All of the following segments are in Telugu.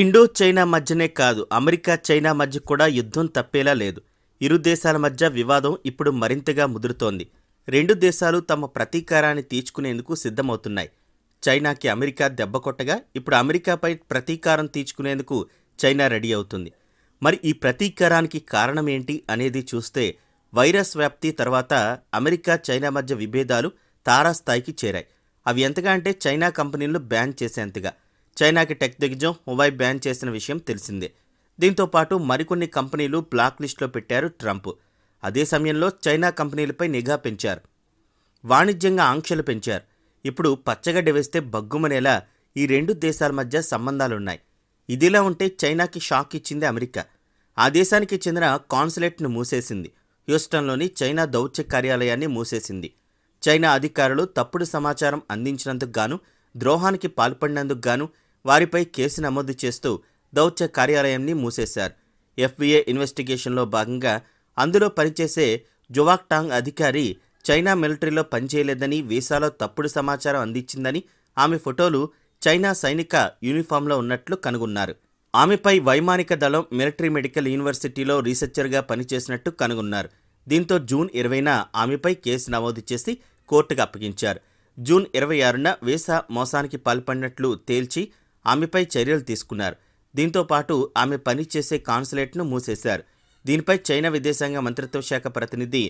ఇండో చైనా మధ్యనే కాదు అమెరికా చైనా మధ్య కూడా యుద్ధం తప్పేలా లేదు ఇరు దేశాల మధ్య వివాదం ఇప్పుడు మరింతగా ముదురుతోంది రెండు దేశాలు తమ ప్రతీకారాన్ని తీర్చుకునేందుకు సిద్ధమవుతున్నాయి చైనాకి అమెరికా దెబ్బ కొట్టగా ఇప్పుడు అమెరికాపై ప్రతీకారం తీర్చుకునేందుకు చైనా రెడీ అవుతుంది మరి ఈ ప్రతీకారానికి కారణం ఏంటి అనేది చూస్తే వైరస్ వ్యాప్తి తర్వాత అమెరికా చైనా మధ్య విభేదాలు తారాస్థాయికి చేరాయి అవి ఎంతగా అంటే చైనా కంపెనీలను బ్యాన్ చేసేంతగా చైనాకి టెక్ దిగ్జం హువై బ్యాన్ చేసిన విషయం తెలిసిందే దీంతో పాటు మరికొన్ని కంపెనీలు బ్లాక్ లిస్టులో పెట్టారు ట్రంప్ అదే సమయంలో చైనా కంపెనీలపై నిఘా పెంచారు వాణిజ్యంగా ఆంక్షలు పెంచారు ఇప్పుడు పచ్చగడ్డ వేస్తే బగ్గుమనేలా ఈ రెండు దేశాల మధ్య సంబంధాలున్నాయి ఇదిలా ఉంటే చైనాకి షాక్ ఇచ్చింది అమెరికా ఆ దేశానికి చెందిన కాన్సులేట్ను మూసేసింది హ్యూస్టన్లోని చైనా దౌత్య కార్యాలయాన్ని మూసేసింది చైనా అధికారులు తప్పుడు సమాచారం అందించినందుకు గాను ద్రోహానికి పాల్పడినందుకు గాను వారిపై కేసు నమోదు చేస్తూ దౌత్య కార్యాలయాన్ని మూసేశారు ఎఫ్బిఏ ఇన్వెస్టిగేషన్లో భాగంగా అందులో పనిచేసే జువాక్టాంగ్ అధికారి చైనా మిలిటరీలో పనిచేయలేదని వీసాలో తప్పుడు సమాచారం అందించిందని ఆమె ఫోటోలు చైనా సైనిక యూనిఫామ్లో ఉన్నట్లు కనుగొన్నారు ఆమెపై వైమానిక దళం మిలిటరీ మెడికల్ యూనివర్సిటీలో రీసెర్చర్గా పనిచేసినట్టు కనుగొన్నారు దీంతో జూన్ ఇరవైన ఆమెపై కేసు నమోదు చేసి కోర్టుకు అప్పగించారు జూన్ ఇరవై ఆరున వీసా మోసానికి పాల్పడినట్లు తేల్చి ఆమెపై చర్యలు తీసుకున్నారు దీంతో పాటు ఆమె పనిచేసే కాన్సులేట్ను మూసేశారు దీనిపై చైనా విదేశాంగ మంత్రిత్వ శాఖ ప్రతినిధి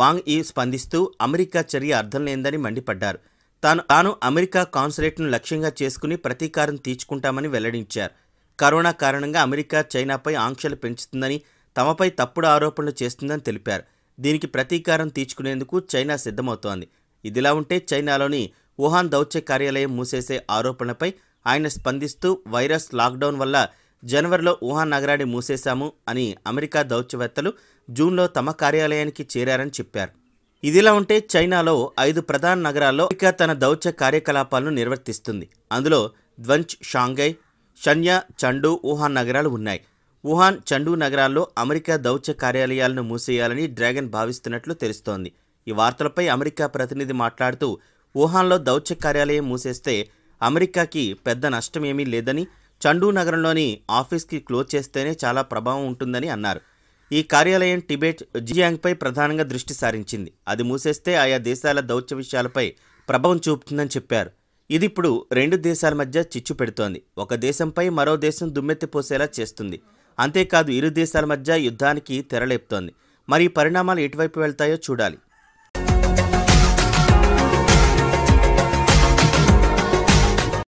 వాంగ్ ఈ స్పందిస్తూ అమెరికా చర్య అర్థం లేదని మండిపడ్డారు తాను తాను అమెరికా కాన్సులేట్ను లక్ష్యంగా చేసుకుని ప్రతీకారం తీర్చుకుంటామని వెల్లడించారు కరోనా కారణంగా అమెరికా చైనాపై ఆంక్షలు పెంచుతుందని తమపై తప్పుడు ఆరోపణలు చేస్తుందని తెలిపారు దీనికి ప్రతీకారం తీర్చుకునేందుకు చైనా సిద్ధమవుతోంది ఇదిలా ఉంటే చైనాలోని వుహాన్ దౌత్య కార్యాలయం మూసేసే ఆరోపణపై ఆయన స్పందిస్తూ వైరస్ లాక్డౌన్ వల్ల జనవరిలో వుహాన్ నగరాన్ని మూసేశాము అని అమెరికా దౌత్యవేత్తలు జూన్లో తమ కార్యాలయానికి చేరారని చెప్పారు ఇదిలా ఉంటే చైనాలో ఐదు ప్రధాన నగరాల్లో అమెరికా తన దౌత్య కార్యకలాపాలను నిర్వర్తిస్తుంది అందులో ద్వంచ్ షాంఘై షన్యా చండు వుహాన్ నగరాలు ఉన్నాయి వుహాన్ చండు నగరాల్లో అమెరికా దౌత్య కార్యాలయాలను మూసేయాలని డ్రాగన్ భావిస్తున్నట్లు తెలుస్తోంది ఈ వార్తలపై అమెరికా ప్రతినిధి మాట్లాడుతూ వుహాన్లో దౌత్య కార్యాలయం మూసేస్తే అమెరికాకి పెద్ద నష్టమేమీ లేదని చండూ నగరంలోని ఆఫీస్కి క్లోజ్ చేస్తేనే చాలా ప్రభావం ఉంటుందని అన్నారు ఈ కార్యాలయం టిబెట్ జియాంగ్పై ప్రధానంగా దృష్టి సారించింది అది మూసేస్తే ఆయా దేశాల దౌత్య విషయాలపై ప్రభావం చూపుతుందని చెప్పారు ఇది ఇప్పుడు రెండు దేశాల మధ్య చిచ్చు పెడుతోంది ఒక దేశంపై మరో దేశం దుమ్మెత్తిపోసేలా చేస్తుంది అంతేకాదు ఇరు దేశాల మధ్య యుద్ధానికి తెరలేపుతోంది మరి పరిణామాలు ఎటువైపు వెళ్తాయో చూడాలి